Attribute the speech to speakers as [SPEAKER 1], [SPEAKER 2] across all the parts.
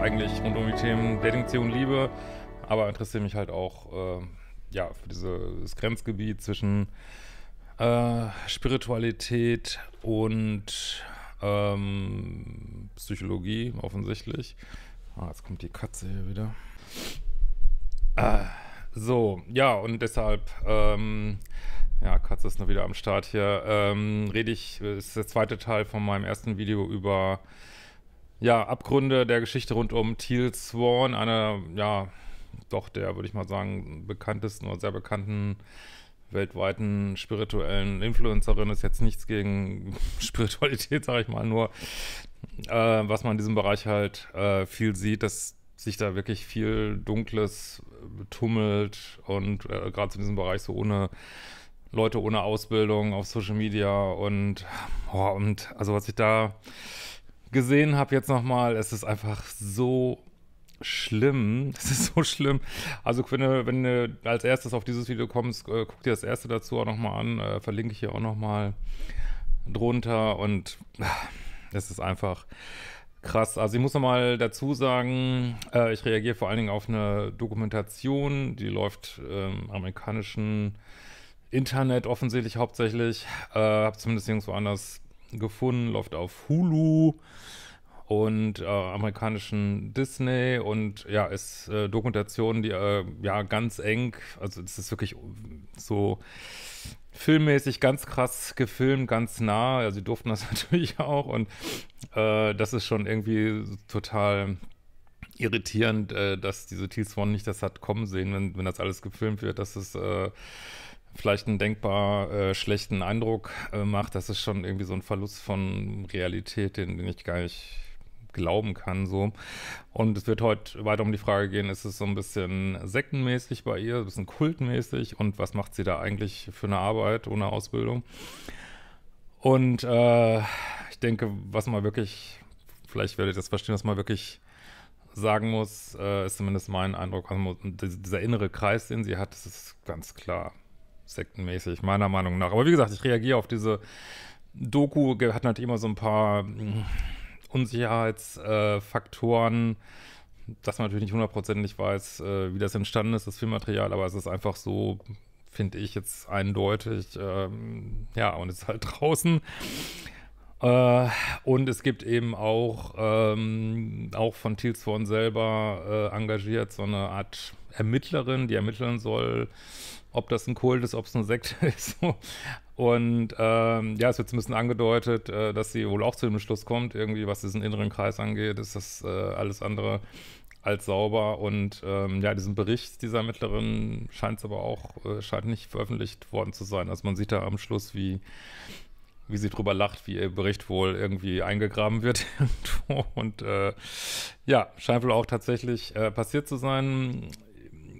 [SPEAKER 1] eigentlich rund um die Themen Dating, Beziehung, Liebe, aber interessiere mich halt auch äh, ja, für dieses Grenzgebiet zwischen äh, Spiritualität und ähm, Psychologie offensichtlich. Ah, jetzt kommt die Katze hier wieder. Ah, so, ja, und deshalb, ähm, ja, Katze ist noch wieder am Start hier, ähm, rede ich, ist der zweite Teil von meinem ersten Video über ja, Abgründe der Geschichte rund um Teal Swan, einer, ja, doch der, würde ich mal sagen, bekanntesten oder sehr bekannten weltweiten spirituellen Influencerin ist jetzt nichts gegen Spiritualität, sage ich mal, nur äh, was man in diesem Bereich halt äh, viel sieht, dass sich da wirklich viel Dunkles tummelt und äh, gerade in diesem Bereich so ohne Leute ohne Ausbildung auf Social Media und, oh, und also was ich da gesehen habe jetzt nochmal, es ist einfach so schlimm. Es ist so schlimm. Also wenn du, wenn du als erstes auf dieses Video kommst, äh, guck dir das erste dazu auch nochmal an. Äh, verlinke ich hier auch nochmal drunter. Und ah, es ist einfach krass. Also ich muss nochmal dazu sagen, äh, ich reagiere vor allen Dingen auf eine Dokumentation, die läuft im ähm, amerikanischen Internet offensichtlich hauptsächlich. Äh, habe zumindest irgendwo anders gefunden, läuft auf
[SPEAKER 2] Hulu
[SPEAKER 1] und äh, amerikanischen Disney und ja, ist äh, Dokumentation, die äh, ja ganz eng, also es ist wirklich so filmmäßig ganz krass gefilmt, ganz nah, also sie durften das natürlich auch und äh, das ist schon irgendwie total irritierend, äh, dass diese Teal Swan nicht das hat kommen sehen, wenn, wenn das alles gefilmt wird, dass es äh, vielleicht einen denkbar äh, schlechten Eindruck äh, macht. Das ist schon irgendwie so ein Verlust von Realität, den, den ich gar nicht glauben kann so. Und es wird heute weiter um die Frage gehen, ist es so ein bisschen sektenmäßig bei ihr, ein bisschen kultmäßig und was macht sie da eigentlich für eine Arbeit ohne Ausbildung? Und äh, ich denke, was man wirklich, vielleicht werdet ihr das verstehen, was man wirklich sagen muss, äh, ist zumindest mein Eindruck, also dieser innere Kreis, den sie hat, das ist ganz klar sektenmäßig, meiner Meinung nach. Aber wie gesagt, ich reagiere auf diese Doku, hat halt immer so ein paar mm, Unsicherheitsfaktoren, dass man natürlich nicht hundertprozentig weiß, äh, wie das entstanden ist, das Filmmaterial, aber es ist einfach so, finde ich jetzt eindeutig, ähm, ja, und es ist halt draußen. Äh, und es gibt eben auch, ähm, auch von Thiels von selber äh, engagiert, so eine Art Ermittlerin, die ermitteln soll, ob das ein Kult ist, ob es eine Sekte ist. Und ähm, ja, es wird ein bisschen angedeutet, äh, dass sie wohl auch zu dem Schluss kommt, irgendwie was diesen inneren Kreis angeht, ist das äh, alles andere als sauber. Und ähm, ja, diesen Bericht dieser Mittlerin scheint es aber auch, äh, scheint nicht veröffentlicht worden zu sein. Also man sieht da am Schluss, wie, wie sie drüber lacht, wie ihr Bericht wohl irgendwie eingegraben wird. und äh, ja, scheint wohl auch tatsächlich äh, passiert zu sein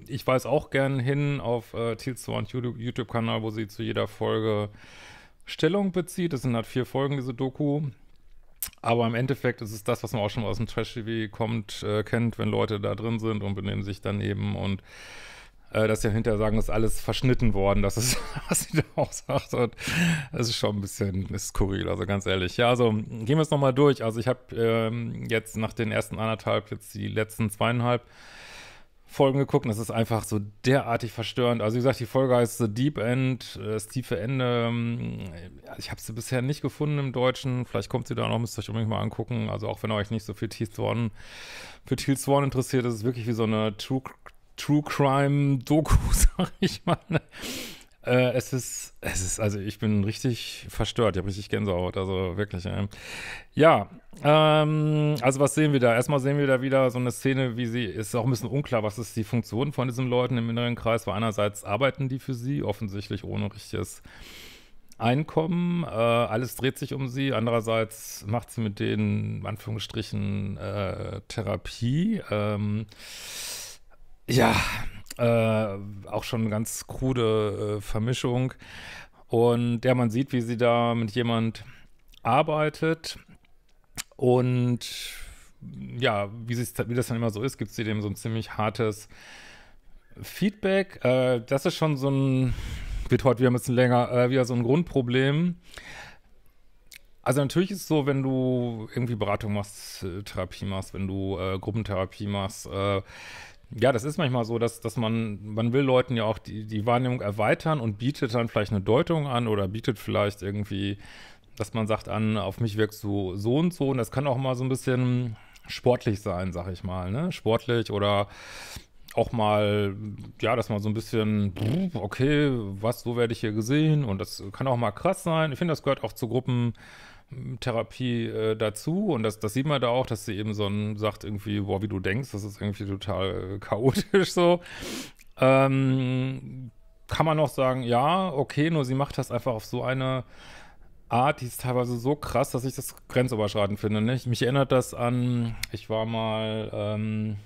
[SPEAKER 1] ich weise auch gern hin auf äh, Teals YouTube-Kanal, wo sie zu jeder Folge Stellung bezieht. Das sind halt vier Folgen, diese Doku. Aber im Endeffekt ist es das, was man auch schon aus dem Trash-TV kommt, äh, kennt, wenn Leute da drin sind und benehmen sich daneben und äh, dass sie hinterher sagen, das ist alles verschnitten worden, das ist, was sie da auch sagt. Und das ist schon ein bisschen ist skurril, also ganz ehrlich. Ja, also gehen wir es nochmal durch. Also ich habe ähm, jetzt nach den ersten anderthalb jetzt die letzten zweieinhalb Folgen geguckt und das ist einfach so derartig verstörend. Also wie gesagt, die Folge heißt The Deep End, äh, das tiefe Ende. Ähm, ich habe sie bisher nicht gefunden im Deutschen. Vielleicht kommt sie da noch, müsst ihr euch unbedingt mal angucken. Also auch wenn euch nicht so viel Teal für Teal Sworn interessiert, ist es wirklich wie so eine True, True Crime Doku, sag ich mal. Äh, es ist, es ist, also ich bin richtig verstört. Ich habe richtig Gänsehaut, also wirklich. Ähm. Ja, ähm, also was sehen wir da? Erstmal sehen wir da wieder so eine Szene, wie sie, ist auch ein bisschen unklar, was ist die Funktion von diesen Leuten im inneren Kreis, weil einerseits arbeiten die für sie, offensichtlich ohne richtiges Einkommen, äh, alles dreht sich um sie, andererseits macht sie mit denen, in Anführungsstrichen, äh, Therapie, ähm, ja, äh, auch schon eine ganz krude äh, Vermischung. Und ja, man sieht, wie sie da mit jemand arbeitet. Und ja, wie, wie das dann immer so ist, gibt sie dem so ein ziemlich hartes Feedback. Äh, das ist schon so ein, wird heute wieder ein bisschen länger, äh, wieder so ein Grundproblem. Also natürlich ist es so, wenn du irgendwie Beratung machst, äh, Therapie machst, wenn du Gruppentherapie machst, ja, das ist manchmal so, dass, dass man, man will Leuten ja auch die, die Wahrnehmung erweitern und bietet dann vielleicht eine Deutung an oder bietet vielleicht irgendwie, dass man sagt an, auf mich wirkst du so und so. Und das kann auch mal so ein bisschen sportlich sein, sag ich mal, ne? Sportlich oder auch mal, ja, dass man so ein bisschen, okay, was, so werde ich hier gesehen und das kann auch mal krass sein. Ich finde, das gehört auch zu Gruppen, Therapie äh, dazu und das, das sieht man da auch, dass sie eben so ein, sagt irgendwie, boah, wie du denkst, das ist irgendwie total äh, chaotisch so. Ähm, kann man auch sagen, ja, okay, nur sie macht das einfach auf so eine Art, die ist teilweise so krass, dass ich das grenzüberschreitend finde. Nicht? Ne? Mich erinnert das an, ich war mal ähm,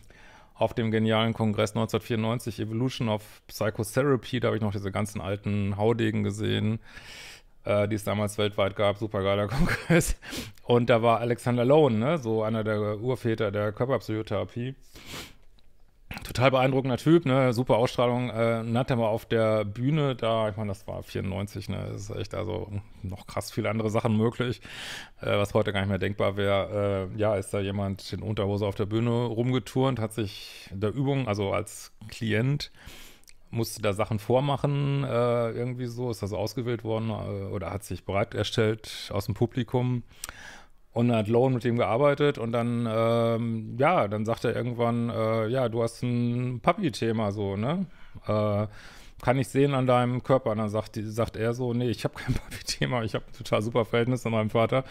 [SPEAKER 1] auf dem genialen Kongress 1994, Evolution of Psychotherapy, da habe ich noch diese ganzen alten Haudegen gesehen äh, die es damals weltweit gab, super geiler Kongress. Und da war Alexander Lone, ne? so einer der Urväter der Körperpsychotherapie. Total beeindruckender Typ, ne? super Ausstrahlung. Äh, hat er mal auf der Bühne da, ich meine, das war 94, ne? ist echt also noch krass viele andere Sachen möglich, äh, was heute gar nicht mehr denkbar wäre. Äh, ja, ist da jemand in Unterhose auf der Bühne rumgeturnt, hat sich der Übung, also als Klient, musste da Sachen vormachen, äh, irgendwie so, ist das ausgewählt worden äh, oder hat sich bereit erstellt aus dem Publikum. Und hat Loan mit ihm gearbeitet und dann, ähm, ja, dann sagt er irgendwann, äh, ja, du hast ein puppy thema so, ne? Äh, kann ich sehen an deinem Körper. Und dann sagt, die, sagt er so, nee, ich habe kein Papi-Thema, ich habe ein total super Verhältnis zu meinem Vater.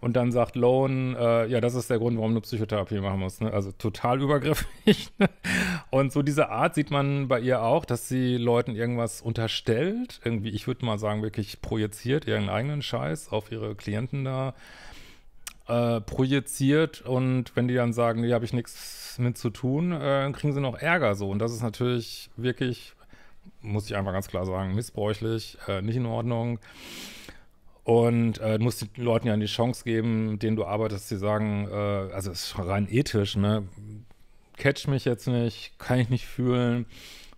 [SPEAKER 1] Und dann sagt Lone, äh, ja, das ist der Grund, warum du Psychotherapie machen musst. Ne? Also total übergriffig. Ne? Und so diese Art sieht man bei ihr auch, dass sie Leuten irgendwas unterstellt. Irgendwie, ich würde mal sagen, wirklich projiziert, ihren eigenen Scheiß auf ihre Klienten da äh, projiziert. Und wenn die dann sagen, nee, habe ich nichts mit zu tun, äh, kriegen sie noch Ärger so. Und das ist natürlich wirklich muss ich einfach ganz klar sagen, missbräuchlich, äh, nicht in Ordnung. Und äh, musst den Leuten ja die Chance geben, denen du arbeitest, die sagen, äh, also es ist rein ethisch, ne? Catch mich jetzt nicht, kann ich nicht fühlen.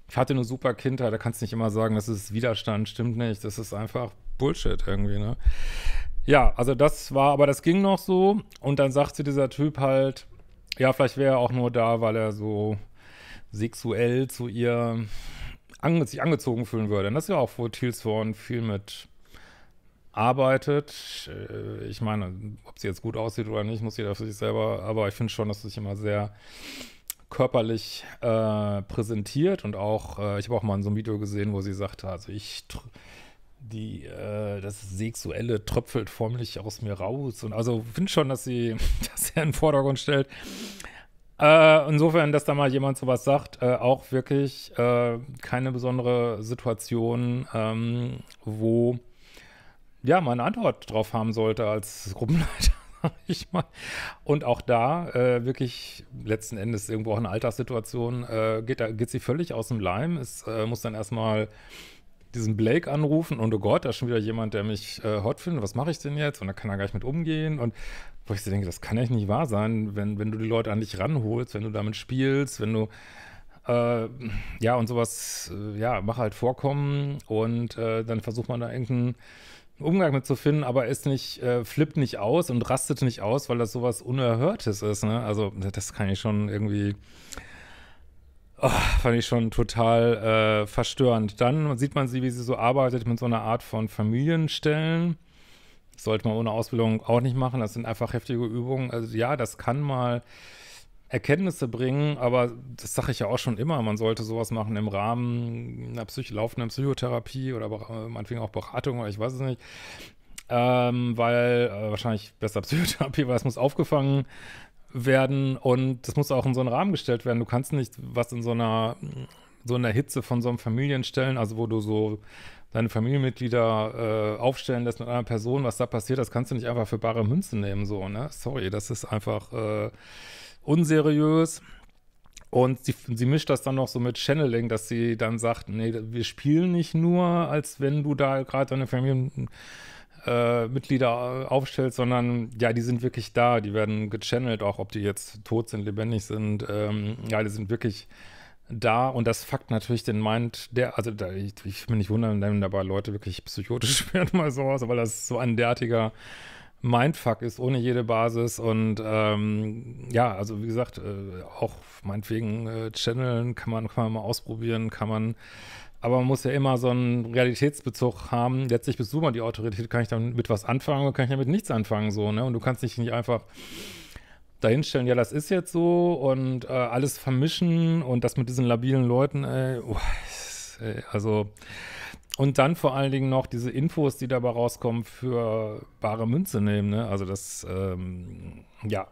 [SPEAKER 1] Ich hatte eine super Kindheit, da kannst du nicht immer sagen, das ist Widerstand, stimmt nicht. Das ist einfach Bullshit irgendwie, ne? Ja, also das war, aber das ging noch so. Und dann sagt sie dieser Typ halt, ja, vielleicht wäre er auch nur da, weil er so sexuell zu ihr ange sich angezogen fühlen würde. Und das ist ja auch, wo Thiels Horn viel mit arbeitet. Äh, ich meine, ob sie jetzt gut aussieht oder nicht, muss jeder für sich selber, aber ich finde schon, dass sie sich immer sehr körperlich äh, präsentiert und auch, äh, ich habe auch mal in so einem Video gesehen, wo sie sagte, also ich die äh, das Sexuelle tröpfelt förmlich aus mir raus. Und also finde schon, dass sie das sehr in den Vordergrund stellt. Äh, insofern, dass da mal jemand sowas sagt, äh, auch wirklich äh, keine besondere Situation, ähm, wo ja man eine Antwort drauf haben sollte als Gruppenleiter. sag Ich mal. Und auch da äh, wirklich letzten Endes irgendwo auch eine Alterssituation, äh, geht, da, geht sie völlig aus dem Leim. Es äh, muss dann erstmal diesen Blake anrufen und oh Gott, da ist schon wieder jemand, der mich äh, hot findet, was mache ich denn jetzt? Und da kann er gar nicht mit umgehen. Und wo ich so denke, das kann echt nicht wahr sein, wenn, wenn du die Leute an dich ranholst, wenn du damit spielst, wenn du äh, ja und sowas, äh, ja, mach halt vorkommen und äh, dann versucht man da irgendeinen Umgang mit zu finden, aber ist nicht, äh, flippt nicht aus und rastet nicht aus, weil das sowas Unerhörtes ist. Ne? Also das kann ich schon irgendwie Oh, fand ich schon total äh, verstörend. Dann sieht man sie, wie sie so arbeitet mit so einer Art von Familienstellen. Das sollte man ohne Ausbildung auch nicht machen. Das sind einfach heftige Übungen. Also ja, das kann mal Erkenntnisse bringen, aber das sage ich ja auch schon immer. Man sollte sowas machen im Rahmen einer Psych laufenden Psychotherapie oder äh, meinetwegen auch Beratung oder ich weiß es nicht. Ähm, weil äh, wahrscheinlich besser Psychotherapie, weil es muss aufgefangen werden und das muss auch in so einen Rahmen gestellt werden. Du kannst nicht was in so einer so in Hitze von so einem Familienstellen, also wo du so deine Familienmitglieder äh, aufstellen lässt mit einer Person, was da passiert, das kannst du nicht einfach für bare Münze nehmen, so, ne? Sorry, das ist einfach äh, unseriös. Und sie, sie, mischt das dann noch so mit Channeling, dass sie dann sagt, nee, wir spielen nicht nur, als wenn du da gerade deine Familien äh, Mitglieder äh, aufstellt, sondern ja, die sind wirklich da, die werden gechannelt, auch ob die jetzt tot sind, lebendig sind. Ähm, ja, die sind wirklich da und das fuckt natürlich den Mind, der, also da, ich, ich will mich nicht wundern, wenn dabei Leute wirklich psychotisch werden, mal sowas, weil das so ein derartiger Mindfuck ist, ohne jede Basis und ähm, ja, also wie gesagt, äh, auch meinetwegen äh, Channeln kann man, kann man mal ausprobieren, kann man aber man muss ja immer so einen Realitätsbezug haben. Letztlich bist du mal die Autorität. Kann ich damit was anfangen oder kann ich damit nichts anfangen? So, ne? Und du kannst dich nicht einfach dahinstellen, ja, das ist jetzt so und äh, alles vermischen und das mit diesen labilen Leuten, ey, oh, ey, also. Und dann vor allen Dingen noch diese Infos, die dabei rauskommen, für bare Münze nehmen, ne? Also das, ähm, ja,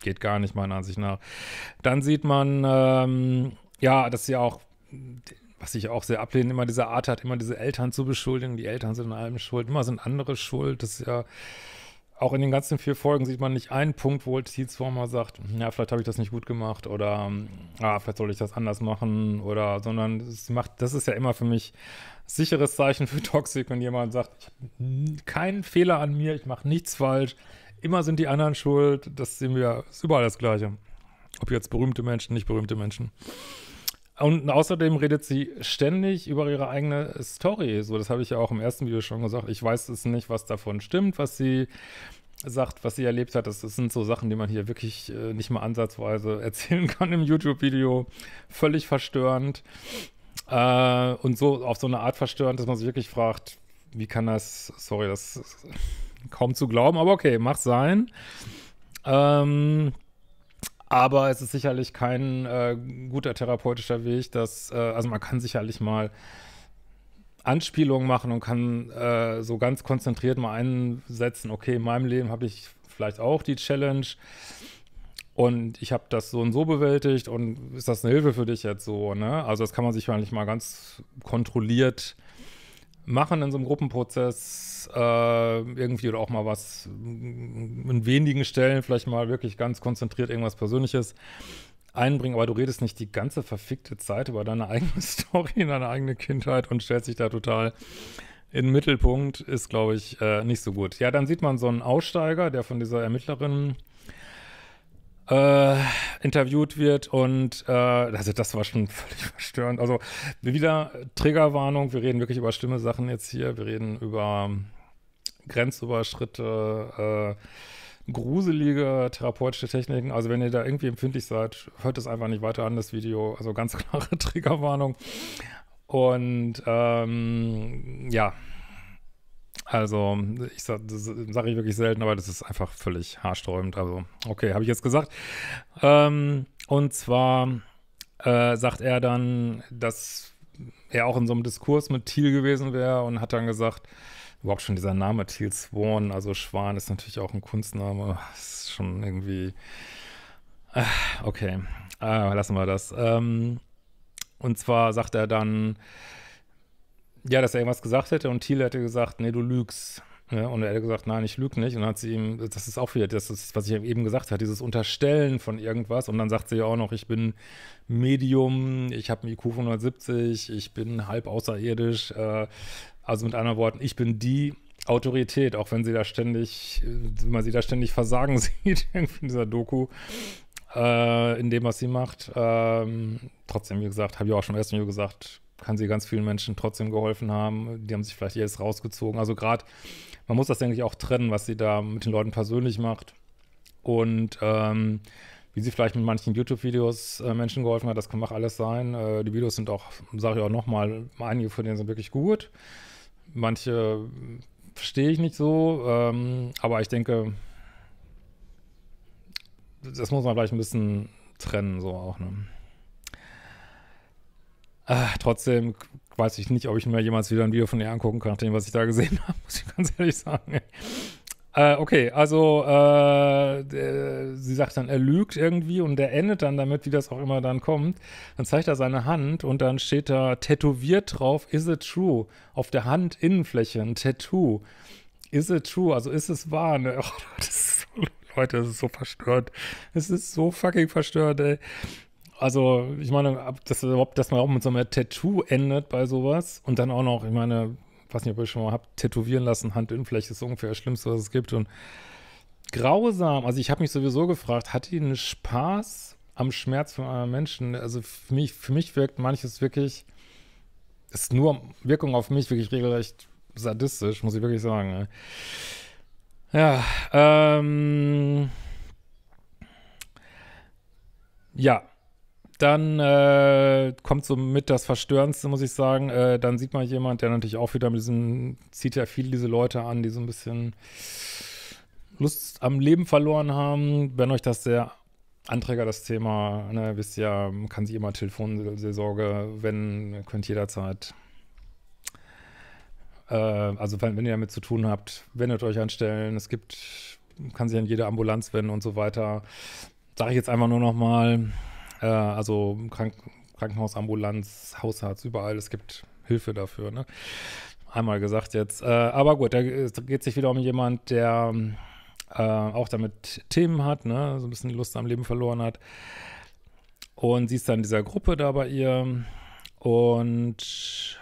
[SPEAKER 1] geht gar nicht meiner Ansicht nach. Dann sieht man, ähm, ja, dass sie auch was ich auch sehr ablehne, immer diese Art hat, immer diese Eltern zu beschuldigen, die Eltern sind in allem schuld, immer sind andere schuld, das ist ja auch in den ganzen vier Folgen sieht man nicht einen Punkt, wo Tiz Former sagt, ja, vielleicht habe ich das nicht gut gemacht oder ah, vielleicht soll ich das anders machen oder, sondern es macht, das ist ja immer für mich sicheres Zeichen für Toxik, wenn jemand sagt, ich habe keinen Fehler an mir, ich mache nichts falsch, immer sind die anderen schuld, das sehen wir, ist überall das Gleiche. Ob jetzt berühmte Menschen, nicht berühmte Menschen. Und außerdem redet sie ständig über ihre eigene Story. So, das habe ich ja auch im ersten Video schon gesagt. Ich weiß es nicht, was davon stimmt, was sie sagt, was sie erlebt hat. Das, das sind so Sachen, die man hier wirklich äh, nicht mal ansatzweise erzählen kann im YouTube-Video. Völlig verstörend. Äh, und so auf so eine Art verstörend, dass man sich wirklich fragt, wie kann das, sorry, das ist kaum zu glauben, aber okay, macht sein. Ähm, aber es ist sicherlich kein äh, guter therapeutischer Weg, dass, äh, also man kann sicherlich mal Anspielungen machen und kann äh, so ganz konzentriert mal einsetzen, okay, in meinem Leben habe ich vielleicht auch die Challenge und ich habe das so und so bewältigt und ist das eine Hilfe für dich jetzt so, ne? Also das kann man sich eigentlich mal ganz kontrolliert äh, machen in so einem Gruppenprozess äh, irgendwie oder auch mal was mm, in wenigen Stellen, vielleicht mal wirklich ganz konzentriert irgendwas Persönliches einbringen, aber du redest nicht die ganze verfickte Zeit über deine eigene Story, deine eigene Kindheit und stellst dich da total in den Mittelpunkt, ist, glaube ich, äh, nicht so gut. Ja, dann sieht man so einen Aussteiger, der von dieser Ermittlerin äh, interviewt wird und äh, also das war schon völlig verstörend. Also wieder Triggerwarnung, wir reden wirklich über schlimme Sachen jetzt hier, wir reden über Grenzüberschritte, äh, gruselige therapeutische Techniken. Also wenn ihr da irgendwie empfindlich seid, hört es einfach nicht weiter an, das Video. Also ganz klare Triggerwarnung. Und ähm, ja, also, ich sag, das sage ich wirklich selten, aber das ist einfach völlig haarsträubend. Also, okay, habe ich jetzt gesagt. Ähm, und zwar äh, sagt er dann, dass er auch in so einem Diskurs mit Thiel gewesen wäre und hat dann gesagt, überhaupt schon dieser Name Thiel Swan, also Schwan ist natürlich auch ein Kunstname, ist schon irgendwie. Äh, okay, äh, lassen wir das. Ähm, und zwar sagt er dann, ja, dass er irgendwas gesagt hätte und Thiele hätte gesagt, nee, du lügst. Ja, ne? und er hätte gesagt, nein, ich lüge nicht. Und dann hat sie ihm, das ist auch wieder das, ist, was ich eben gesagt habe, dieses Unterstellen von irgendwas. Und dann sagt sie ja auch noch, ich bin Medium, ich habe einen IQ von 170, ich bin halb außerirdisch. Äh, also mit anderen Worten, ich bin die Autorität, auch wenn sie da ständig, wenn äh, man sie da ständig versagen sieht, irgendwie in dieser Doku, äh, in dem, was sie macht. Ähm, trotzdem, wie gesagt, habe ich auch schon im ersten gesagt, kann sie ganz vielen Menschen trotzdem geholfen haben. Die haben sich vielleicht erst rausgezogen. Also gerade, man muss das, denke ich, auch trennen, was sie da mit den Leuten persönlich macht. Und ähm, wie sie vielleicht mit manchen YouTube-Videos äh, Menschen geholfen hat, das kann auch alles sein. Äh, die Videos sind auch, sage ich auch nochmal, einige von denen sind wirklich gut. Manche äh, verstehe ich nicht so, ähm, aber ich denke, das muss man vielleicht ein bisschen trennen, so auch. Ne? Ah, trotzdem weiß ich nicht, ob ich mir jemals wieder ein Video von ihr angucken kann, nachdem, was ich da gesehen habe, muss ich ganz ehrlich sagen. Äh, okay, also äh, der, äh, sie sagt dann, er lügt irgendwie und er endet dann damit, wie das auch immer dann kommt. Dann zeigt er seine Hand und dann steht da tätowiert drauf, is it true? Auf der Handinnenfläche, ein Tattoo. Is it true? Also ist es wahr? Ne? Oh, das ist so, Leute, das ist so verstört. Es ist so fucking verstört, ey. Also, ich meine, ob dass man auch mit so einem Tattoo endet bei sowas und dann auch noch, ich meine, weiß nicht, ob ihr schon mal habt, tätowieren lassen, Hand in Fläche ist ungefähr das Schlimmste, was es gibt und grausam. Also, ich habe mich sowieso gefragt, hat die einen Spaß am Schmerz von anderen Menschen? Also, für mich, für mich wirkt manches wirklich, ist nur Wirkung auf mich wirklich regelrecht sadistisch, muss ich wirklich sagen. Ne? Ja, ähm. Ja, dann äh, kommt so mit das Verstörendste, muss ich sagen. Äh, dann sieht man jemand, der natürlich auch wieder mit diesem, zieht ja viele diese Leute an, die so ein bisschen Lust am Leben verloren haben. Wenn euch das der Anträger das Thema, ne, wisst ihr, kann sich immer Telefonseelsorge, wenden, könnt jederzeit. Äh, also wenn, wenn, ihr damit zu tun habt, wendet euch an Stellen. Es gibt, kann sich an jede Ambulanz wenden und so weiter. Sage ich jetzt einfach nur nochmal. mal äh, also Krank Krankenhaus, Ambulanz, Hausarzt, überall. Es gibt Hilfe dafür. Ne? Einmal gesagt jetzt. Äh, aber gut, da geht es sich wieder um jemand, der äh, auch damit Themen hat, ne? so ein bisschen Lust am Leben verloren hat. Und sie ist dann in dieser Gruppe da bei ihr. Und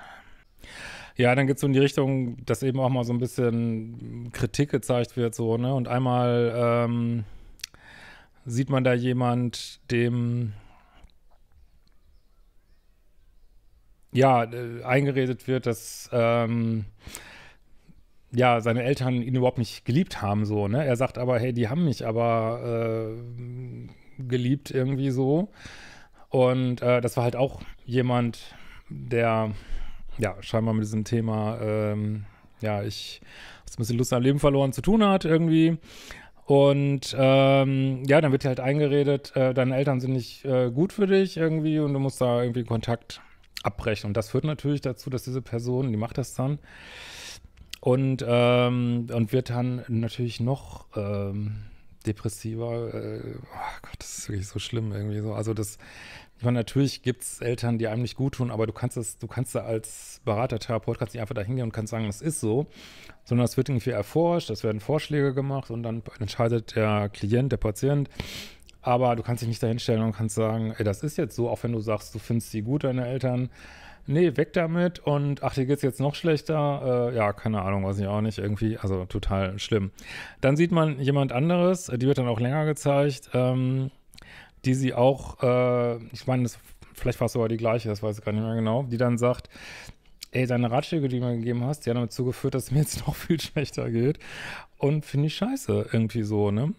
[SPEAKER 1] ja, dann geht es so in die Richtung, dass eben auch mal so ein bisschen Kritik gezeigt wird, so, ne? Und einmal ähm, sieht man da jemand, dem ja, äh, eingeredet wird, dass ähm, ja, seine Eltern ihn überhaupt nicht geliebt haben, so, ne? Er sagt aber, hey, die haben mich aber äh, geliebt irgendwie so. Und äh, das war halt auch jemand, der ja scheinbar mit diesem Thema, ähm, ja, ich habe ein bisschen Lust am Leben verloren zu tun hat irgendwie. Und ähm, ja, dann wird halt eingeredet, äh, deine Eltern sind nicht äh, gut für dich irgendwie und du musst da irgendwie Kontakt abbrechen. Und das führt natürlich dazu, dass diese Person, die macht das dann und, ähm, und wird dann natürlich noch ähm, depressiver. Äh, oh Gott, das ist wirklich so schlimm irgendwie so. Also das, ich meine, natürlich gibt es Eltern, die einem nicht gut tun, aber du kannst das, du kannst da als Berater, Therapeut, kannst nicht einfach da hingehen und kannst sagen, das ist so, sondern es wird irgendwie erforscht, es werden Vorschläge gemacht und dann entscheidet der Klient, der Patient, aber du kannst dich nicht dahinstellen und kannst sagen, ey, das ist jetzt so, auch wenn du sagst, du findest sie gut, deine Eltern. Nee, weg damit und ach, dir geht es jetzt noch schlechter. Äh, ja, keine Ahnung, weiß ich auch nicht. Irgendwie, also total schlimm. Dann sieht man jemand anderes, die wird dann auch länger gezeigt, ähm, die sie auch, äh, ich meine, vielleicht war es sogar die gleiche, das weiß ich gar nicht mehr genau, die dann sagt, ey, deine Ratschläge, die du mir gegeben hast, die haben dazu geführt, dass es mir jetzt noch viel schlechter geht. Und finde ich scheiße, irgendwie so, ne?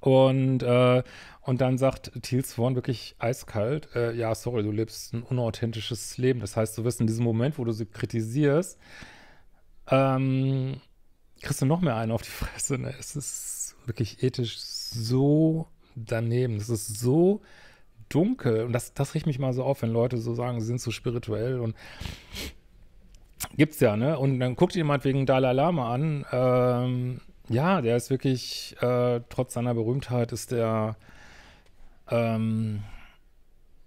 [SPEAKER 1] Und äh, und dann sagt Thiels Swan wirklich eiskalt, äh, ja, sorry, du lebst ein unauthentisches Leben. Das heißt, du wirst in diesem Moment, wo du sie kritisierst, ähm, kriegst du noch mehr einen auf die Fresse. Ne? Es ist wirklich ethisch so daneben. Es ist so dunkel. Und das, das riecht mich mal so auf, wenn Leute so sagen, sie sind so spirituell und gibt's ja, ne? Und dann guckt jemand wegen Dalai Lama an. Ähm, ja, der ist wirklich, äh, trotz seiner Berühmtheit, ist der ähm,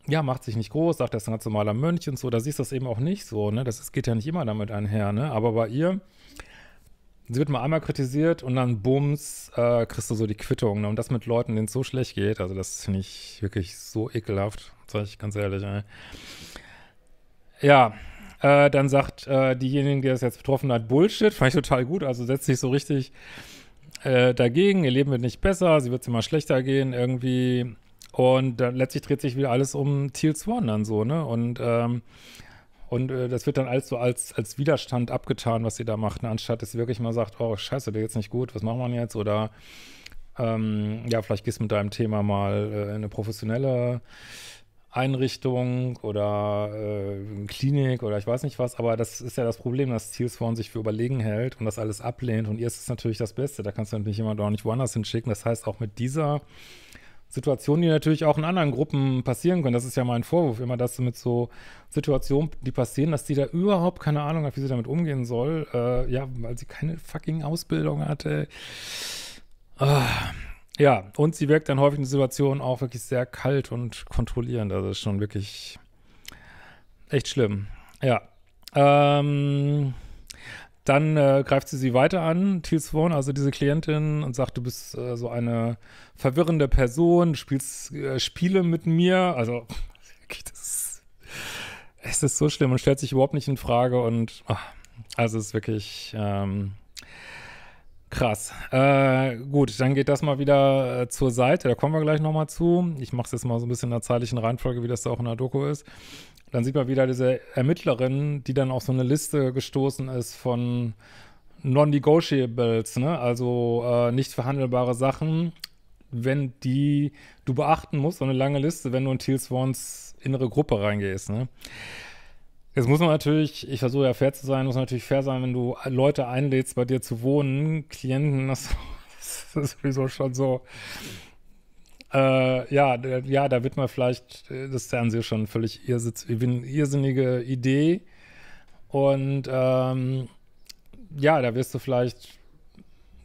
[SPEAKER 1] ja, macht sich nicht groß, sagt, er ist ein ganz normaler Mönch und so. Da siehst du das eben auch nicht so, ne? Das, das geht ja nicht immer damit einher, ne? Aber bei ihr, sie wird mal einmal kritisiert und dann bums, äh, kriegst du so die Quittung, ne? Und das mit Leuten, denen es so schlecht geht. Also, das finde ich wirklich so ekelhaft, sag ich ganz ehrlich, ey. Ja, äh, dann sagt äh, diejenige, die das jetzt betroffen hat, Bullshit. Fand ich total gut. Also setzt sich so richtig äh, dagegen. Ihr Leben wird nicht besser. Sie wird es immer schlechter gehen. Irgendwie und dann äh, letztlich dreht sich wieder alles um Teals One dann so, ne? Und, ähm, und äh, das wird dann alles so als, als Widerstand abgetan, was sie da macht, ne? anstatt dass sie wirklich mal sagt, oh, scheiße, dir geht's nicht gut, was machen wir jetzt? Oder ähm, ja, vielleicht gehst du mit deinem Thema mal äh, in eine professionelle Einrichtung oder äh, Klinik oder ich weiß nicht was, aber das ist ja das Problem, dass Ziels One sich für überlegen hält und das alles ablehnt und ihr ist es natürlich das Beste, da kannst du natürlich jemanden auch nicht woanders hinschicken. Das heißt, auch mit dieser Situationen, die natürlich auch in anderen Gruppen passieren können. Das ist ja mein Vorwurf, immer, dass mit so Situationen, die passieren, dass die da überhaupt keine Ahnung hat, wie sie damit umgehen soll. Äh, ja, weil sie keine fucking Ausbildung hatte. Ah. Ja, und sie wirkt dann häufig in Situationen auch wirklich sehr kalt und kontrollierend. Also ist schon wirklich echt schlimm. Ja. Ähm, dann äh, greift sie sie weiter an, Teal Swan, also diese Klientin, und sagt, du bist äh, so eine verwirrende Person, du spielst äh, Spiele mit mir. Also, das, es ist so schlimm und stellt sich überhaupt nicht in Frage. Und ach, also es ist wirklich ähm, krass. Äh, gut, dann geht das mal wieder äh, zur Seite. Da kommen wir gleich nochmal zu. Ich mache es jetzt mal so ein bisschen in der zeitlichen Reihenfolge, wie das da auch in der Doku ist. Dann sieht man wieder diese Ermittlerin, die dann auf so eine Liste gestoßen ist von Non-Negotiables, ne? also äh, nicht verhandelbare Sachen, wenn die du beachten musst, so eine lange Liste, wenn du in Teal Swans innere Gruppe reingehst. Ne? Jetzt muss man natürlich, ich versuche ja fair zu sein, muss natürlich fair sein, wenn du Leute einlädst, bei dir zu wohnen, Klienten, das, das ist sowieso schon so äh, ja, ja, da wird man vielleicht äh, das ist Fernsehen schon völlig irrsitz, irrsinnige Idee. Und ähm, ja, da wirst du vielleicht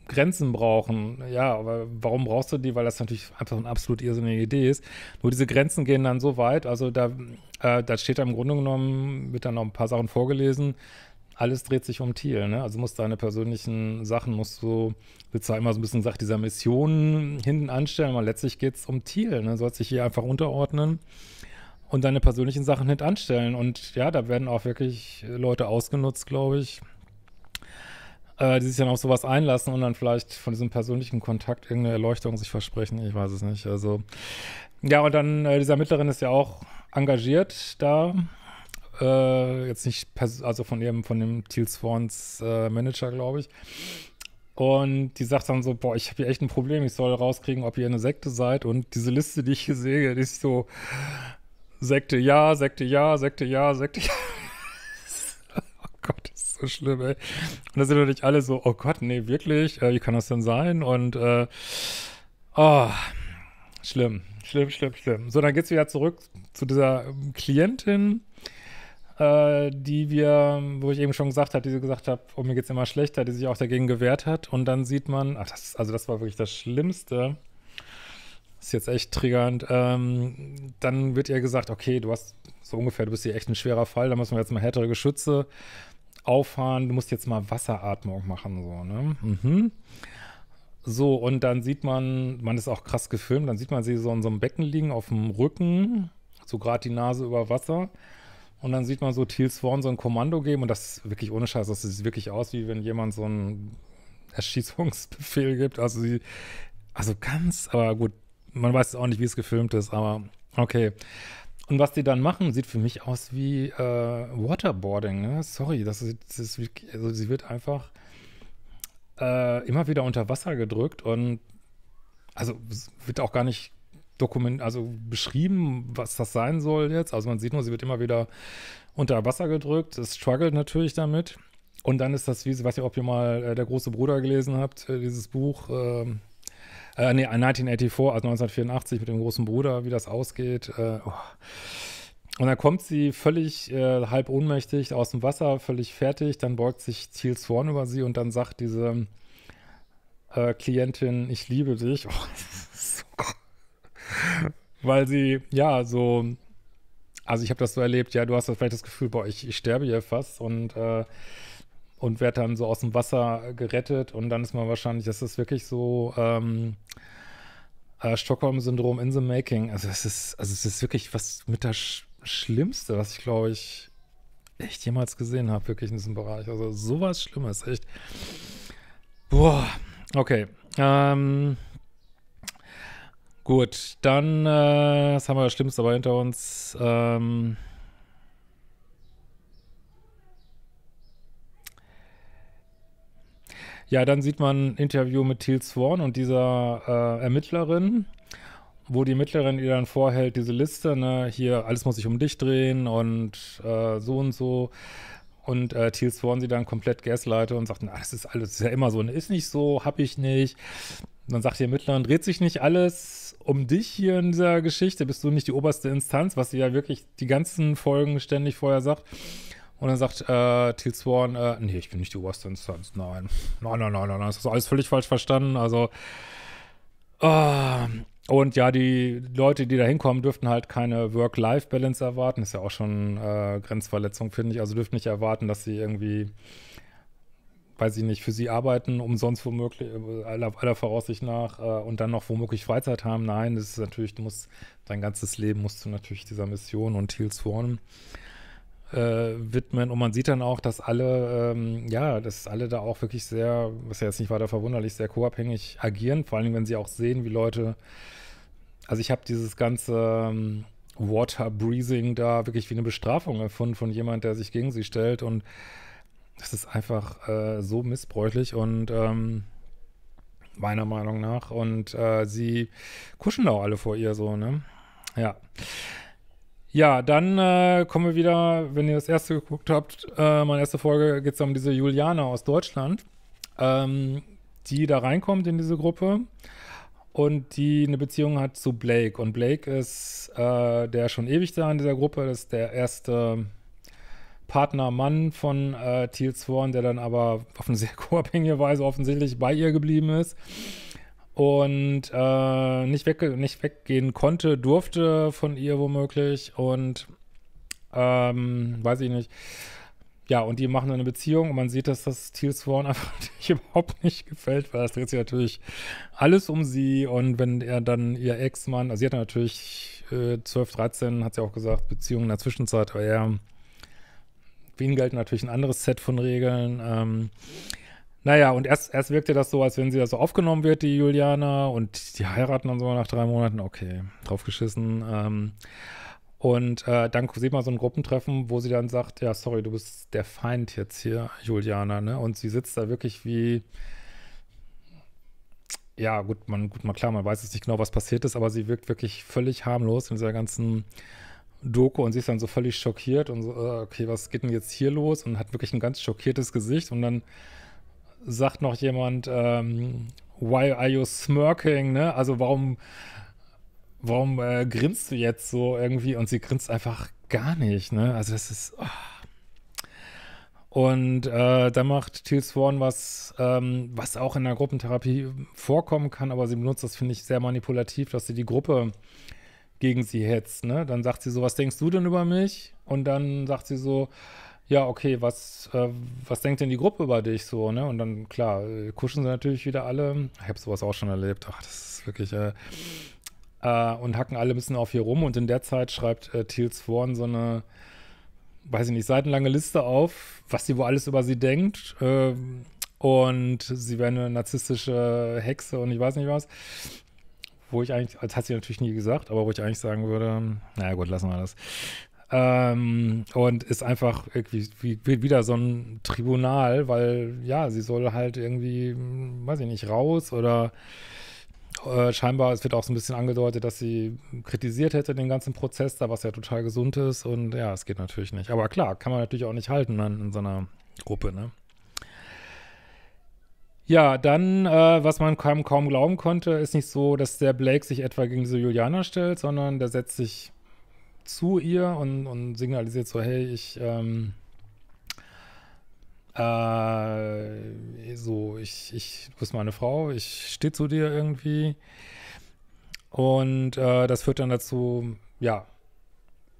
[SPEAKER 1] Grenzen brauchen. Ja, aber warum brauchst du die? Weil das natürlich einfach eine absolut irrsinnige Idee ist. Nur diese Grenzen gehen dann so weit. Also da, äh, da steht da im Grunde genommen, wird dann noch ein paar Sachen vorgelesen alles dreht sich um Thiel, ne? Also musst deine persönlichen Sachen, musst du, wird zwar immer so ein bisschen gesagt, dieser Mission hinten anstellen, aber letztlich geht es um Thiel, ne? Du sollst dich hier einfach unterordnen und deine persönlichen Sachen hinten anstellen. Und ja, da werden auch wirklich Leute ausgenutzt, glaube ich, äh, die sich dann auf sowas einlassen und dann vielleicht von diesem persönlichen Kontakt irgendeine Erleuchtung sich versprechen. Ich weiß es nicht. Also, ja, und dann äh, dieser Mittlerin ist ja auch engagiert da äh, jetzt nicht, also von ihrem, von dem Teal Swans äh, Manager, glaube ich. Und die sagt dann so, boah, ich habe hier echt ein Problem, ich soll rauskriegen, ob ihr eine Sekte seid. Und diese Liste, die ich hier sehe, die ist so Sekte ja, Sekte ja, Sekte ja, Sekte ja. oh Gott, das ist so schlimm, ey. Und da sind natürlich alle so, oh Gott, nee, wirklich, äh, wie kann das denn sein? Und äh, oh, schlimm, schlimm, schlimm, schlimm. So, dann geht's wieder zurück zu dieser Klientin äh, die wir, wo ich eben schon gesagt habe, die sie gesagt hat, oh, mir geht es immer schlechter, die sich auch dagegen gewehrt hat. Und dann sieht man, ach, das, also das war wirklich das Schlimmste. Ist jetzt echt triggernd. Ähm, dann wird ihr gesagt, okay, du hast so ungefähr, du bist hier echt ein schwerer Fall, da müssen wir jetzt mal härtere Geschütze auffahren, du musst jetzt mal Wasseratmung machen, so, ne? Mhm. So, und dann sieht man, man ist auch krass gefilmt, dann sieht man sie so in so einem Becken liegen, auf dem Rücken, so gerade die Nase über Wasser. Und dann sieht man so Thiel Sworn so ein Kommando geben und das ist wirklich ohne Scheiß, das sieht wirklich aus, wie wenn jemand so einen Erschießungsbefehl gibt. Also, sie, also ganz, aber gut, man weiß auch nicht, wie es gefilmt ist, aber okay. Und was die dann machen, sieht für mich aus wie äh, Waterboarding. Ne? Sorry, das ist, das ist also sie wird einfach äh, immer wieder unter Wasser gedrückt und also wird auch gar nicht dokument, also beschrieben, was das sein soll jetzt. Also man sieht nur, sie wird immer wieder unter Wasser gedrückt. Es struggelt natürlich damit. Und dann ist das, wie ich weiß nicht, ob ihr mal äh, Der große Bruder gelesen habt, äh, dieses Buch. Äh, äh, nee, 1984, also 1984 mit dem großen Bruder, wie das ausgeht. Äh, oh. Und dann kommt sie völlig äh, halb ohnmächtig aus dem Wasser, völlig fertig. Dann beugt sich Thiel Swan über sie und dann sagt diese äh, Klientin, ich liebe dich. Oh, Weil sie, ja, so, also ich habe das so erlebt, ja, du hast vielleicht das Gefühl, boah, ich, ich sterbe hier fast und, äh, und werde dann so aus dem Wasser gerettet und dann ist man wahrscheinlich, das ist wirklich so, ähm, äh, Stockholm-Syndrom in the making. Also es ist, also es ist wirklich was mit das Sch Schlimmste, was ich glaube ich echt jemals gesehen habe, wirklich in diesem Bereich. Also sowas Schlimmes, echt. Boah, okay. Ähm, Gut, dann, äh, was haben wir das Schlimmste aber hinter uns? Ähm ja, dann sieht man ein Interview mit Thiel Sworn und dieser äh, Ermittlerin, wo die Ermittlerin ihr dann vorhält, diese Liste, ne, hier, alles muss sich um dich drehen und äh, so und so. Und äh, Teal Swan sie dann komplett gaslighte und sagt, na, das ist alles, ist ja immer so, ne, ist nicht so, hab ich nicht. Und dann sagt ihr Mittlerin, dreht sich nicht alles um dich hier in dieser Geschichte? Bist du nicht die oberste Instanz, was sie ja wirklich die ganzen Folgen ständig vorher sagt? Und dann sagt äh, Till Swan, äh, nee, ich bin nicht die oberste Instanz. Nein. Nein, nein, nein, nein. Das ist alles völlig falsch verstanden. Also, äh, und ja, die Leute, die da hinkommen, dürften halt keine Work-Life-Balance erwarten. Ist ja auch schon äh, Grenzverletzung, finde ich. Also dürften nicht erwarten, dass sie irgendwie weiß ich nicht, für sie arbeiten, umsonst womöglich, aller, aller Voraussicht nach äh, und dann noch womöglich Freizeit haben. Nein, das ist natürlich, du musst, dein ganzes Leben musst du natürlich dieser Mission und Teal Swan äh, widmen. Und man sieht dann auch, dass alle, ähm, ja, dass alle da auch wirklich sehr, was ja jetzt nicht weiter verwunderlich, sehr co-abhängig agieren, vor allem wenn sie auch sehen, wie Leute, also ich habe dieses ganze ähm, Water Breathing da wirklich wie eine Bestrafung erfunden von jemand, der sich gegen sie stellt und das ist einfach äh, so missbräuchlich und ähm, meiner Meinung nach. Und äh, sie kuschen da auch alle vor ihr so, ne? Ja. Ja, dann äh, kommen wir wieder, wenn ihr das erste geguckt habt, äh, meine erste Folge geht es um diese Juliana aus Deutschland, ähm, die da reinkommt in diese Gruppe und die eine Beziehung hat zu Blake. Und Blake ist äh, der schon ewig da in dieser Gruppe, das ist der erste Partnermann von äh, Thiel Sworn, der dann aber auf eine sehr co-abhängige Weise offensichtlich bei ihr geblieben ist und äh, nicht, weg, nicht weggehen konnte, durfte von ihr womöglich und ähm, weiß ich nicht. Ja, und die machen dann eine Beziehung und man sieht, dass das Thiel Sworn einfach überhaupt nicht gefällt, weil es dreht sich natürlich alles um sie und wenn er dann ihr Ex-Mann, also sie hat natürlich äh, 12, 13, hat sie auch gesagt, Beziehungen in der Zwischenzeit, aber er für ihn galt natürlich ein anderes Set von Regeln. Ähm, naja, und erst, erst wirkte das so, als wenn sie da so aufgenommen wird, die Juliana, und die heiraten dann so nach drei Monaten, okay, draufgeschissen. Ähm, und äh, dann sieht man so ein Gruppentreffen, wo sie dann sagt, ja, sorry, du bist der Feind jetzt hier, Juliana, ne? Und sie sitzt da wirklich wie, ja, gut, man, gut, mal klar, man weiß jetzt nicht genau, was passiert ist, aber sie wirkt wirklich völlig harmlos in dieser ganzen Doku und sie ist dann so völlig schockiert und so, äh, okay, was geht denn jetzt hier los? Und hat wirklich ein ganz schockiertes Gesicht. Und dann sagt noch jemand, ähm, why are you smirking? Ne? Also warum, warum äh, grinst du jetzt so irgendwie? Und sie grinst einfach gar nicht. Ne? Also das ist... Oh. Und äh, da macht Thiel Swan was, ähm, was auch in der Gruppentherapie vorkommen kann, aber sie benutzt das, finde ich, sehr manipulativ, dass sie die Gruppe gegen sie hetzt. Ne? Dann sagt sie so, was denkst du denn über mich? Und dann sagt sie so, ja, okay, was, äh, was denkt denn die Gruppe über dich so, ne? Und dann, klar, äh, kuschen sie natürlich wieder alle. Ich habe sowas auch schon erlebt. Ach, das ist wirklich, äh, äh, und hacken alle ein bisschen auf hier rum. Und in der Zeit schreibt äh, Thiels Swan so eine, weiß ich nicht, seitenlange Liste auf, was sie wohl alles über sie denkt. Ähm, und sie wäre eine narzisstische Hexe und ich weiß nicht was wo ich eigentlich, das hat sie natürlich nie gesagt, aber wo ich eigentlich sagen würde, naja gut, lassen wir das. Ähm, und ist einfach irgendwie wie, wieder so ein Tribunal, weil ja, sie soll halt irgendwie, hm, weiß ich nicht, raus oder äh, scheinbar, es wird auch so ein bisschen angedeutet, dass sie kritisiert hätte den ganzen Prozess da, was ja total gesund ist und ja, es geht natürlich nicht. Aber klar, kann man natürlich auch nicht halten an, in so einer Gruppe, ne? Ja, dann, äh, was man kaum, kaum glauben konnte, ist nicht so, dass der Blake sich etwa gegen diese Juliana stellt, sondern der setzt sich zu ihr und, und signalisiert so, hey, ich, ähm, äh, so, ich, ich, du bist meine Frau, ich stehe zu dir irgendwie. Und äh, das führt dann dazu, ja,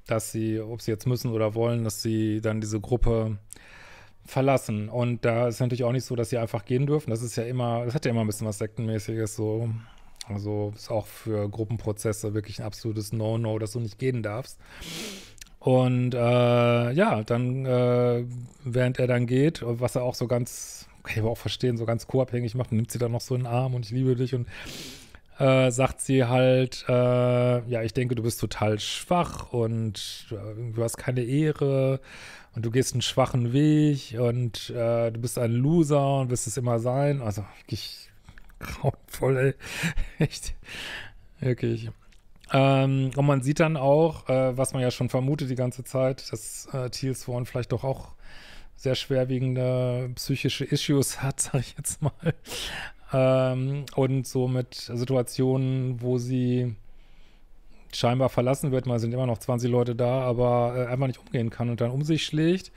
[SPEAKER 1] dass sie, ob sie jetzt müssen oder wollen, dass sie dann diese Gruppe verlassen. Und da ist natürlich auch nicht so, dass sie einfach gehen dürfen. Das ist ja immer, das hat ja immer ein bisschen was Sektenmäßiges so. Also ist auch für Gruppenprozesse wirklich ein absolutes No-No, dass du nicht gehen darfst. Und äh, ja, dann, äh, während er dann geht, was er auch so ganz, kann ich aber auch verstehen, so ganz co-abhängig macht, nimmt sie dann noch so einen Arm und ich liebe dich und äh, sagt sie halt, äh, ja, ich denke, du bist total schwach und äh, du hast keine Ehre und du gehst einen schwachen Weg und äh, du bist ein Loser und wirst es immer sein. Also wirklich grauenvoll, ey. Echt. Wirklich. Ähm, und man sieht dann auch, äh, was man ja schon vermutet die ganze Zeit, dass äh, Teals One vielleicht doch auch sehr schwerwiegende psychische Issues hat, sag ich jetzt mal. Ähm, und so mit Situationen, wo sie scheinbar verlassen wird, mal sind immer noch 20 Leute da, aber äh, einfach nicht umgehen kann und dann um sich schlägt.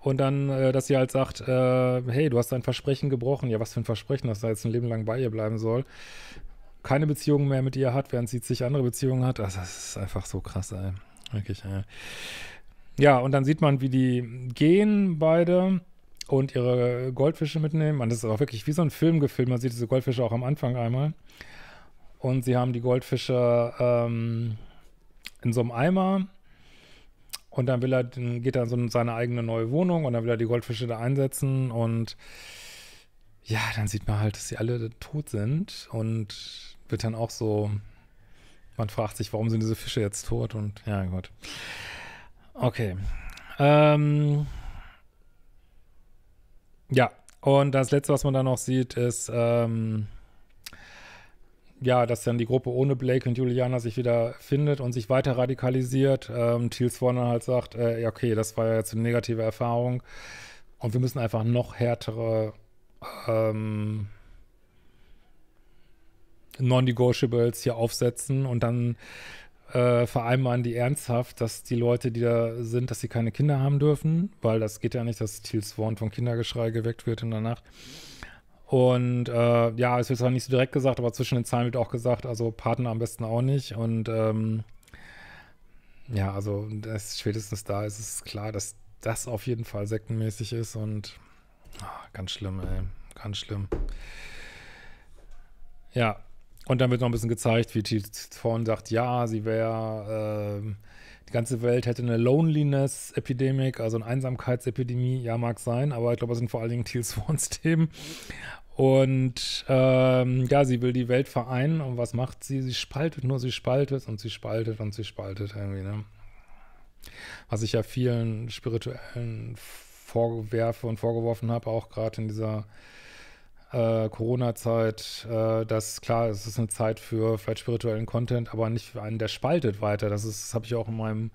[SPEAKER 1] Und dann, äh, dass sie halt sagt, äh, hey, du hast dein Versprechen gebrochen. Ja, was für ein Versprechen, dass er jetzt ein Leben lang bei ihr bleiben soll. Keine Beziehungen mehr mit ihr hat, während sie zig andere Beziehungen hat. Also, das ist einfach so krass, ey. Wirklich, ey. Ja, und dann sieht man, wie die gehen beide und ihre Goldfische mitnehmen. Und das ist auch wirklich wie so ein Film gefilmt. Man sieht diese Goldfische auch am Anfang einmal. Und sie haben die Goldfische ähm, in so einem Eimer. Und dann will er, geht er in so seine eigene neue Wohnung und dann will er die Goldfische da einsetzen. Und ja, dann sieht man halt, dass sie alle tot sind. Und wird dann auch so, man fragt sich, warum sind diese Fische jetzt tot? Und ja, Gott. Okay. Ähm, ja, und das Letzte, was man da noch sieht, ist ähm, ja, dass dann die Gruppe ohne Blake und Juliana sich wieder findet und sich weiter radikalisiert. Ähm, Thiel Swan halt sagt, äh, ja, okay, das war ja jetzt eine negative Erfahrung und wir müssen einfach noch härtere ähm, Non-Negotiables hier aufsetzen und dann äh, vereinbaren die ernsthaft, dass die Leute, die da sind, dass sie keine Kinder haben dürfen, weil das geht ja nicht, dass Thiel Swan von Kindergeschrei geweckt wird in der Nacht. Und äh, ja, es wird zwar nicht so direkt gesagt, aber zwischen den Zeilen wird auch gesagt, also Partner am besten auch nicht. Und ähm, ja, also das, spätestens da ist es klar, dass das auf jeden Fall sektenmäßig ist und oh, ganz schlimm, ey. Ganz schlimm. Ja, und dann wird noch ein bisschen gezeigt, wie Tiet vorhin sagt, ja, sie wäre, äh, die ganze Welt hätte eine Loneliness-Epidemik, also eine Einsamkeitsepidemie. Ja, mag sein, aber ich glaube, das sind vor allen Dingen Tiet Swans Themen. Und ähm, ja, sie will die Welt vereinen. Und was macht sie? Sie spaltet nur, sie spaltet und sie spaltet und sie spaltet irgendwie. Ne? Was ich ja vielen Spirituellen vorwerfe und vorgeworfen habe, auch gerade in dieser äh, Corona-Zeit, äh, dass klar, es ist eine Zeit für vielleicht spirituellen Content, aber nicht für einen, der spaltet weiter. Das das habe ich auch in meinem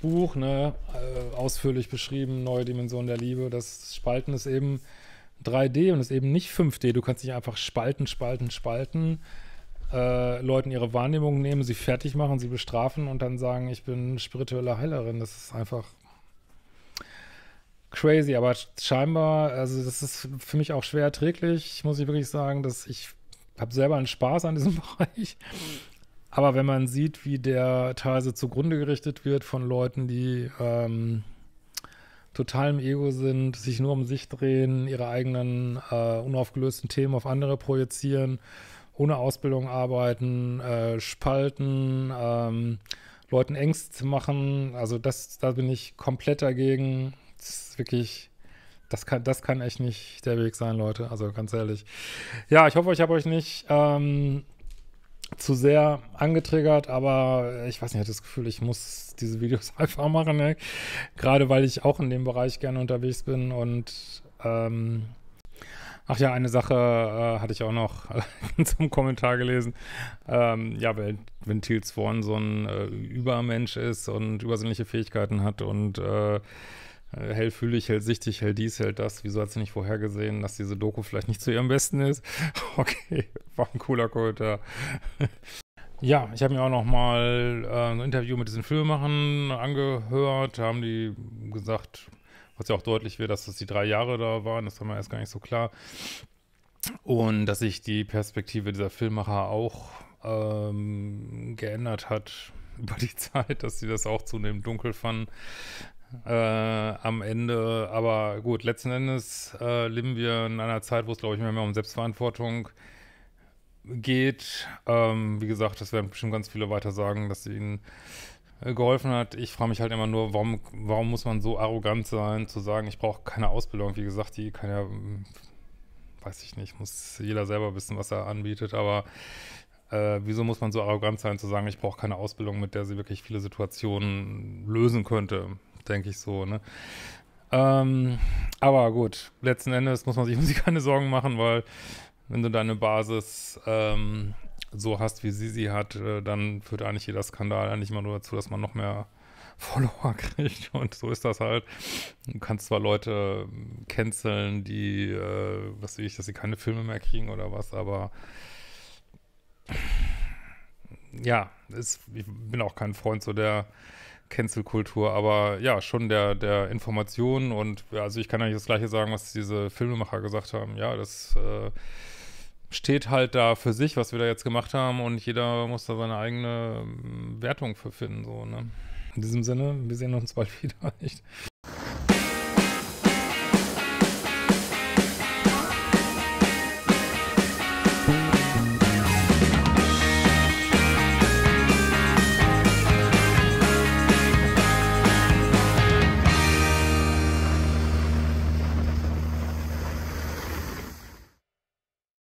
[SPEAKER 1] Buch ne, äh, ausführlich beschrieben, Neue Dimension der Liebe. Das Spalten ist eben 3D und ist eben nicht 5D. Du kannst dich einfach spalten, spalten, spalten, äh, Leuten ihre Wahrnehmung nehmen, sie fertig machen, sie bestrafen und dann sagen, ich bin spirituelle Heilerin. Das ist einfach crazy, aber scheinbar, also das ist für mich auch schwer erträglich, muss ich wirklich sagen, dass ich habe selber einen Spaß an diesem Bereich. Aber wenn man sieht, wie der teilweise zugrunde gerichtet wird von Leuten, die ähm, total im Ego sind, sich nur um sich drehen, ihre eigenen äh, unaufgelösten Themen auf andere projizieren, ohne Ausbildung arbeiten, äh, spalten, ähm, Leuten Ängste machen. Also das, da bin ich komplett dagegen. Das ist wirklich, das kann, das kann echt nicht der Weg sein, Leute. Also ganz ehrlich. Ja, ich hoffe, ich habe euch nicht ähm, zu sehr angetriggert, aber ich weiß nicht, ich hatte das Gefühl, ich muss diese Videos einfach machen, ne? gerade weil ich auch in dem Bereich gerne unterwegs bin und ähm, ach ja, eine Sache äh, hatte ich auch noch zum Kommentar gelesen, ähm, ja, wenn, wenn Till Swan so ein äh, Übermensch ist und übersinnliche Fähigkeiten hat und äh, hellfühlig, äh, hellsichtig, hell dies, hell das. Wieso hat sie nicht vorhergesehen, dass diese Doku vielleicht nicht zu ihrem Besten ist? Okay, war ein cooler Kommentar. Ja, ich habe mir auch nochmal äh, ein Interview mit diesen Filmemachern angehört. Da haben die gesagt, was ja auch deutlich wird, dass das die drei Jahre da waren. Das war mir erst gar nicht so klar. Und dass sich die Perspektive dieser Filmemacher auch ähm, geändert hat über die Zeit, dass sie das auch zunehmend dunkel fanden. Äh, am Ende, aber gut, letzten Endes äh, leben wir in einer Zeit, wo es, glaube ich, mehr, mehr um Selbstverantwortung geht. Ähm, wie gesagt, das werden bestimmt ganz viele weiter sagen, dass sie ihnen äh, geholfen hat. Ich frage mich halt immer nur, warum, warum muss man so arrogant sein, zu sagen, ich brauche keine Ausbildung. Wie gesagt, die kann ja, hm, weiß ich nicht, muss jeder selber wissen, was er anbietet, aber äh, wieso muss man so arrogant sein, zu sagen, ich brauche keine Ausbildung, mit der sie wirklich viele Situationen lösen könnte? denke ich so. Ne? Ähm, aber gut, letzten Endes muss man sich um sie keine Sorgen machen, weil wenn du deine Basis ähm, so hast, wie sie sie hat, äh, dann führt eigentlich jeder Skandal eigentlich mal nur dazu, dass man noch mehr Follower kriegt. Und so ist das halt. Du kannst zwar Leute ähm, canceln, die, äh, was weiß ich, dass sie keine Filme mehr kriegen oder was, aber ja, ist, ich bin auch kein Freund so der Cancel-Kultur, aber ja, schon der, der Information und also ich kann eigentlich das gleiche sagen, was diese Filmemacher gesagt haben. Ja, das äh, steht halt da für sich, was wir da jetzt gemacht haben und jeder muss da seine eigene ähm, Wertung für finden, so, ne? In diesem Sinne, wir sehen uns bald wieder. Ich